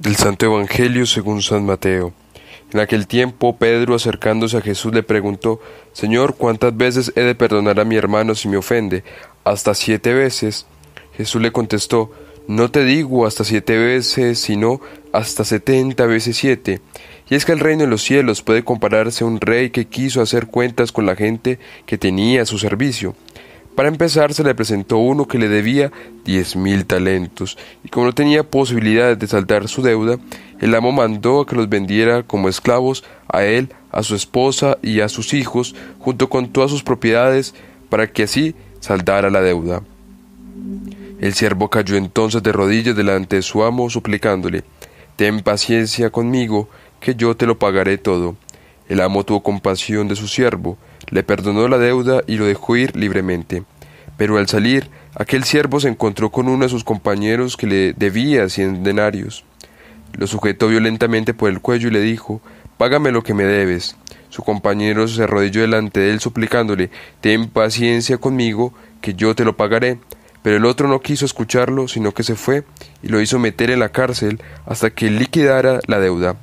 Del Santo Evangelio según San Mateo. En aquel tiempo Pedro acercándose a Jesús le preguntó, Señor, ¿cuántas veces he de perdonar a mi hermano si me ofende? ¿Hasta siete veces? Jesús le contestó, No te digo hasta siete veces, sino hasta setenta veces siete. Y es que el reino de los cielos puede compararse a un rey que quiso hacer cuentas con la gente que tenía a su servicio. Para empezar, se le presentó uno que le debía diez mil talentos, y como no tenía posibilidades de saldar su deuda, el amo mandó a que los vendiera como esclavos a él, a su esposa y a sus hijos, junto con todas sus propiedades, para que así saldara la deuda. El siervo cayó entonces de rodillas delante de su amo, suplicándole Ten paciencia conmigo, que yo te lo pagaré todo. El amo tuvo compasión de su siervo, le perdonó la deuda y lo dejó ir libremente. Pero al salir, aquel siervo se encontró con uno de sus compañeros que le debía cien denarios. Lo sujetó violentamente por el cuello y le dijo Págame lo que me debes. Su compañero se arrodilló delante de él suplicándole Ten paciencia conmigo, que yo te lo pagaré. Pero el otro no quiso escucharlo, sino que se fue y lo hizo meter en la cárcel hasta que liquidara la deuda.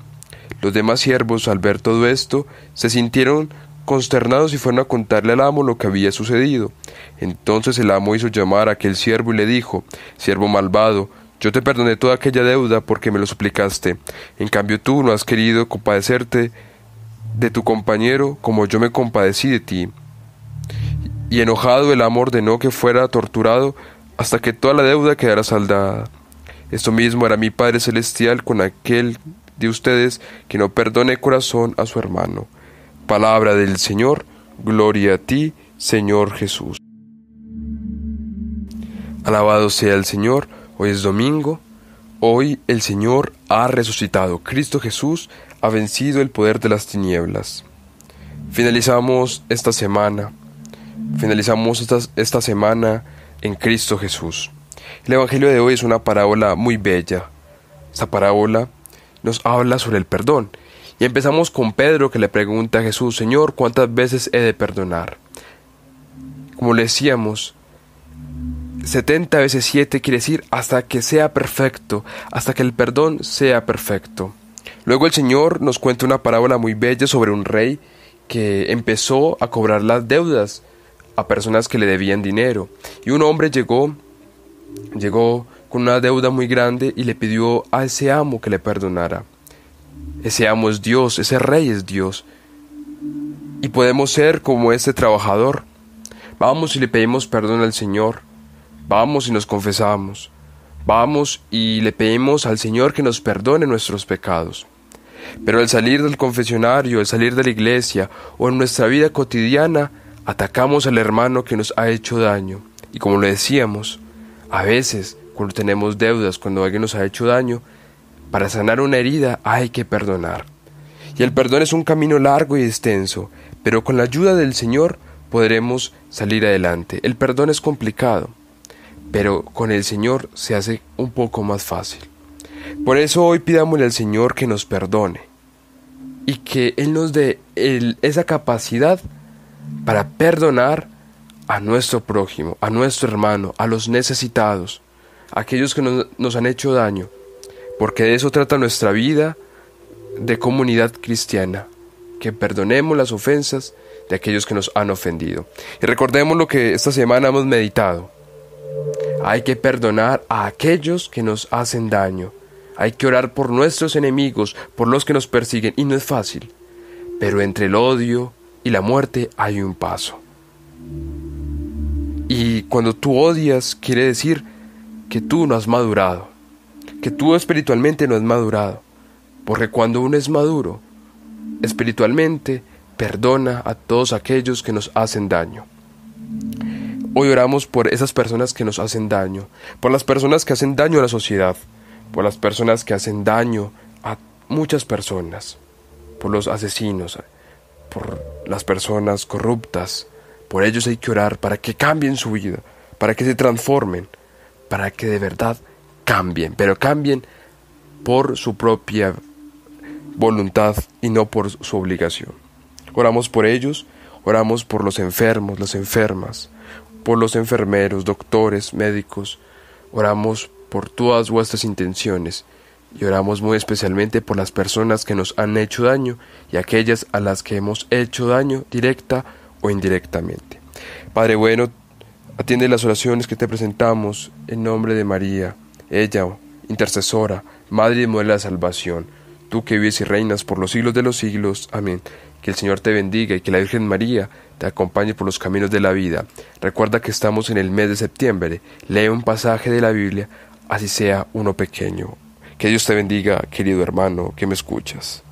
Los demás siervos, al ver todo esto, se sintieron Consternados y fueron a contarle al amo lo que había sucedido. Entonces el amo hizo llamar a aquel siervo y le dijo Siervo malvado, yo te perdoné toda aquella deuda porque me lo suplicaste. En cambio tú no has querido compadecerte de tu compañero como yo me compadecí de ti. Y enojado el amo ordenó que fuera torturado hasta que toda la deuda quedara saldada. Esto mismo era mi Padre Celestial con aquel de ustedes que no perdone corazón a su hermano. Palabra del Señor, gloria a ti, Señor Jesús. Alabado sea el Señor, hoy es domingo, hoy el Señor ha resucitado, Cristo Jesús ha vencido el poder de las tinieblas. Finalizamos esta semana, finalizamos esta, esta semana en Cristo Jesús. El Evangelio de hoy es una parábola muy bella. Esta parábola nos habla sobre el perdón y empezamos con Pedro que le pregunta a Jesús, Señor, ¿cuántas veces he de perdonar? Como le decíamos, 70 veces 7 quiere decir hasta que sea perfecto, hasta que el perdón sea perfecto. Luego el Señor nos cuenta una parábola muy bella sobre un rey que empezó a cobrar las deudas a personas que le debían dinero. Y un hombre llegó, llegó con una deuda muy grande y le pidió a ese amo que le perdonara. Ese amo es Dios, ese rey es Dios. Y podemos ser como ese trabajador. Vamos y le pedimos perdón al Señor. Vamos y nos confesamos. Vamos y le pedimos al Señor que nos perdone nuestros pecados. Pero al salir del confesionario, al salir de la iglesia o en nuestra vida cotidiana, atacamos al hermano que nos ha hecho daño. Y como lo decíamos, a veces, cuando tenemos deudas, cuando alguien nos ha hecho daño, para sanar una herida hay que perdonar. Y el perdón es un camino largo y extenso, pero con la ayuda del Señor podremos salir adelante. El perdón es complicado, pero con el Señor se hace un poco más fácil. Por eso hoy pidámosle al Señor que nos perdone y que Él nos dé esa capacidad para perdonar a nuestro prójimo, a nuestro hermano, a los necesitados, a aquellos que nos han hecho daño porque de eso trata nuestra vida de comunidad cristiana, que perdonemos las ofensas de aquellos que nos han ofendido. Y recordemos lo que esta semana hemos meditado. Hay que perdonar a aquellos que nos hacen daño. Hay que orar por nuestros enemigos, por los que nos persiguen, y no es fácil. Pero entre el odio y la muerte hay un paso. Y cuando tú odias, quiere decir que tú no has madurado tú espiritualmente no es madurado, porque cuando uno es maduro, espiritualmente perdona a todos aquellos que nos hacen daño. Hoy oramos por esas personas que nos hacen daño, por las personas que hacen daño a la sociedad, por las personas que hacen daño a muchas personas, por los asesinos, por las personas corruptas. Por ellos hay que orar para que cambien su vida, para que se transformen, para que de verdad cambien, pero cambien por su propia voluntad y no por su obligación. Oramos por ellos, oramos por los enfermos, las enfermas, por los enfermeros, doctores, médicos, oramos por todas vuestras intenciones y oramos muy especialmente por las personas que nos han hecho daño y aquellas a las que hemos hecho daño directa o indirectamente. Padre bueno, atiende las oraciones que te presentamos en nombre de María ella, intercesora, madre y mujer de la salvación, tú que vives y reinas por los siglos de los siglos. Amén. Que el Señor te bendiga y que la Virgen María te acompañe por los caminos de la vida. Recuerda que estamos en el mes de septiembre. Lee un pasaje de la Biblia, así sea uno pequeño. Que Dios te bendiga, querido hermano, que me escuchas.